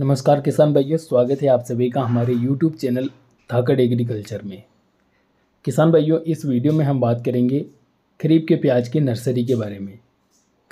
नमस्कार किसान भाइयों स्वागत है आप सभी का हमारे YouTube चैनल धाकड़ एग्रीकल्चर में किसान भाइयों इस वीडियो में हम बात करेंगे खरीफ के प्याज की नर्सरी के बारे में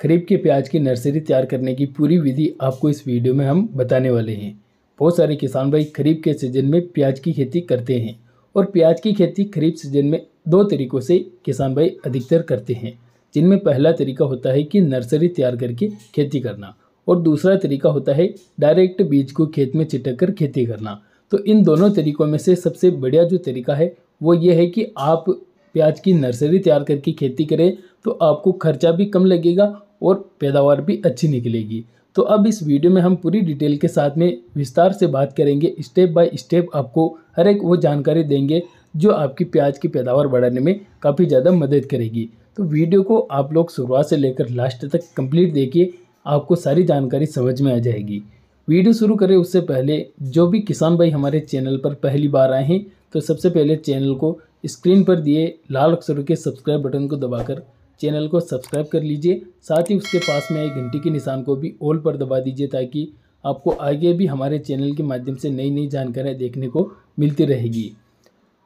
खरीफ के प्याज की नर्सरी तैयार करने की पूरी विधि आपको इस वीडियो में हम बताने वाले हैं बहुत सारे किसान भाई खरीफ के सीजन में प्याज की खेती करते हैं और प्याज की खेती खरीफ सीजन में दो तरीक़ों से किसान भाई अधिकतर करते हैं जिनमें पहला तरीका होता है कि नर्सरी तैयार करके खेती करना और दूसरा तरीका होता है डायरेक्ट बीज को खेत में चिटक कर खेती करना तो इन दोनों तरीकों में से सबसे बढ़िया जो तरीका है वो ये है कि आप प्याज की नर्सरी तैयार करके खेती करें तो आपको खर्चा भी कम लगेगा और पैदावार भी अच्छी निकलेगी तो अब इस वीडियो में हम पूरी डिटेल के साथ में विस्तार से बात करेंगे स्टेप बाय स्टेप आपको हर एक वो जानकारी देंगे जो आपकी प्याज की पैदावार बढ़ाने में काफ़ी ज़्यादा मदद करेगी तो वीडियो को आप लोग शुरुआत से लेकर लास्ट तक कंप्लीट देखिए आपको सारी जानकारी समझ में आ जाएगी वीडियो शुरू करें उससे पहले जो भी किसान भाई हमारे चैनल पर पहली बार आए हैं तो सबसे पहले चैनल को स्क्रीन पर दिए लाल अक्षरों के सब्सक्राइब बटन को दबाकर चैनल को सब्सक्राइब कर लीजिए साथ ही उसके पास में एक घंटी के निशान को भी ऑल पर दबा दीजिए ताकि आपको आगे भी हमारे चैनल के माध्यम से नई नई जानकारियाँ देखने को मिलती रहेगी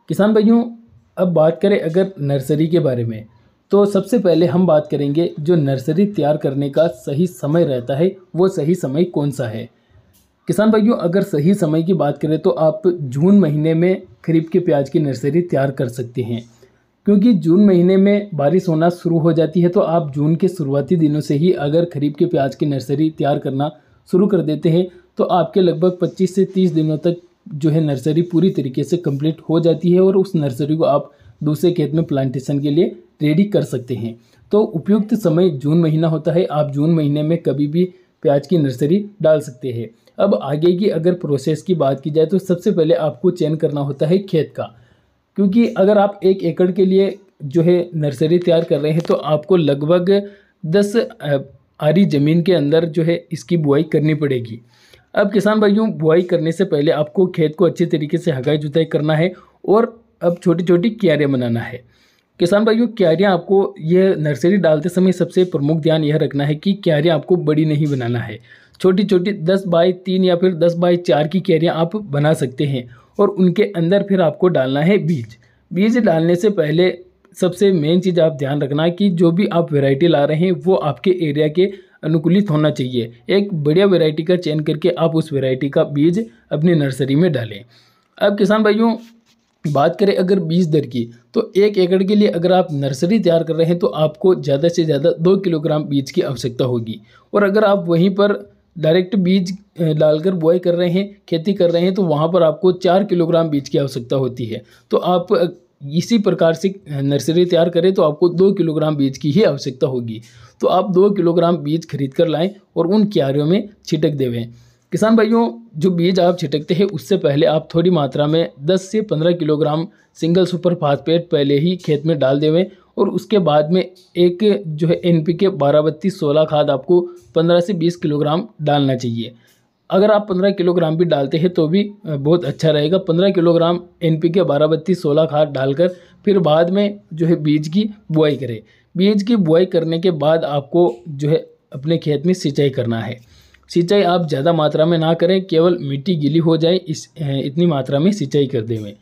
किसान भाइयों अब बात करें अगर नर्सरी के बारे में तो सबसे पहले हम बात करेंगे जो नर्सरी तैयार करने का सही समय रहता है वो सही समय कौन सा है किसान भाइयों अगर सही समय की बात करें तो आप जून महीने में खरीफ के प्याज की नर्सरी तैयार कर सकते हैं क्योंकि जून महीने में बारिश होना शुरू हो जाती है तो आप जून के शुरुआती दिनों से ही अगर खरीफ के प्याज की नर्सरी तैयार करना शुरू कर देते हैं तो आपके लगभग 25 से 30 दिनों तक जो है नर्सरी पूरी तरीके से कंप्लीट हो जाती है और उस नर्सरी को आप दूसरे खेत में प्लांटेशन के लिए रेडी कर सकते हैं तो उपयुक्त समय जून महीना होता है आप जून महीने में कभी भी प्याज की नर्सरी डाल सकते हैं अब आगे की अगर प्रोसेस की बात की जाए तो सबसे पहले आपको चयन करना होता है खेत का क्योंकि अगर आप एक एकड़ के लिए जो है नर्सरी तैयार कर रहे हैं तो आपको लगभग दस आरी ज़मीन के अंदर जो है इसकी बुआई करनी पड़ेगी अब किसान भाइयों बुआई करने से पहले आपको खेत को अच्छे तरीके से हगाई जुताई करना है और अब छोटी छोटी क्यारियाँ बनाना है किसान भाइयों क्यारियाँ आपको यह नर्सरी डालते समय सबसे प्रमुख ध्यान यह रखना है कि क्यारियाँ आपको बड़ी नहीं बनाना है छोटी छोटी दस बाई तीन या फिर दस बाय चार की क्यारियाँ आप बना सकते हैं और उनके अंदर फिर आपको डालना है बीज बीज डालने से पहले सबसे मेन चीज़ आप ध्यान रखना कि जो भी आप वेराइटी ला रहे हैं वो आपके एरिया के अनुकूलित होना चाहिए एक बढ़िया वेराइटी का चयन करके आप उस वेराइटी का बीज अपनी नर्सरी में डालें अब किसान भाइयों बात करें अगर बीज दर की तो एक एकड़ के लिए अगर आप नर्सरी तैयार कर रहे हैं तो आपको ज़्यादा से ज़्यादा दो किलोग्राम बीज की आवश्यकता होगी और अगर आप वहीं पर डायरेक्ट बीज डालकर बुआई कर रहे हैं खेती कर रहे हैं तो वहाँ पर आपको चार किलोग्राम बीज की आवश्यकता होती है तो आप इसी प्रकार से नर्सरी तैयार करें तो आपको दो किलोग्राम बीज की ही आवश्यकता होगी तो आप दो किलोग्राम बीज खरीद कर लाएँ और उन क्यारियों में छिटक देवें किसान भाइयों जो बीज आप छिटकते हैं उससे पहले आप थोड़ी मात्रा में 10 से 15 किलोग्राम सिंगल सुपर फास्फेट पहले ही खेत में डाल देवें और उसके बाद में एक जो है एन पी के बारह बत्तीस सोलह खाद आपको 15 से 20 किलोग्राम डालना चाहिए अगर आप 15 किलोग्राम भी डालते हैं तो भी बहुत अच्छा रहेगा 15 किलोग्राम एन पी के बारह बत्ती सोलह खाद डालकर फिर बाद में जो है बीज की बुआई करें बीज की बुआई करने के बाद आपको जो है अपने खेत में सिंचाई करना है सिंचाई आप ज़्यादा मात्रा में ना करें केवल मिट्टी गीली हो जाए इस इतनी मात्रा में सिंचाई कर देवें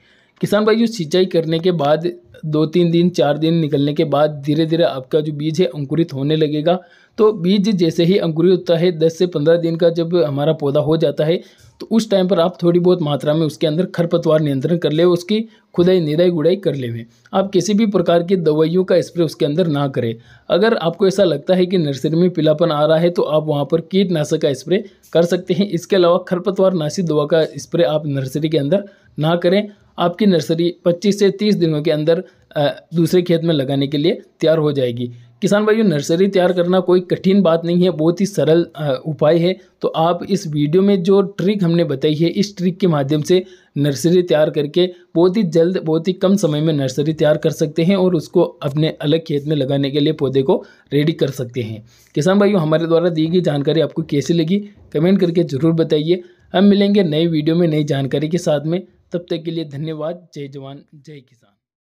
किसान भाई जो सिंचाई करने के बाद दो तीन दिन चार दिन निकलने के बाद धीरे धीरे आपका जो बीज है अंकुरित होने लगेगा तो बीज जैसे ही अंकुरित होता है दस से पंद्रह दिन का जब हमारा पौधा हो जाता है तो उस टाइम पर आप थोड़ी बहुत मात्रा में उसके अंदर खरपतवार नियंत्रण कर ले उसकी खुदाई निदाई गुड़ाई कर लेवें आप किसी भी प्रकार की दवाइयों का स्प्रे उसके अंदर ना करें अगर आपको ऐसा लगता है कि नर्सरी में पीलापन आ रहा है तो आप वहाँ पर कीटनाशक का स्प्रे कर सकते हैं इसके अलावा खरपतवार नाशी दवा का स्प्रे आप नर्सरी के अंदर ना करें आपकी नर्सरी 25 से 30 दिनों के अंदर दूसरे खेत में लगाने के लिए तैयार हो जाएगी किसान भाइयों नर्सरी तैयार करना कोई कठिन बात नहीं है बहुत ही सरल उपाय है तो आप इस वीडियो में जो ट्रिक हमने बताई है इस ट्रिक के माध्यम से नर्सरी तैयार करके बहुत ही जल्द बहुत ही कम समय में नर्सरी तैयार कर सकते हैं और उसको अपने अलग खेत में लगाने के लिए पौधे को रेडी कर सकते हैं किसान भाइयों हमारे द्वारा दी गई जानकारी आपको कैसी लगी कमेंट करके ज़रूर बताइए हम मिलेंगे नए वीडियो में नई जानकारी के साथ में तब तक के लिए धन्यवाद जय जवान जय किसान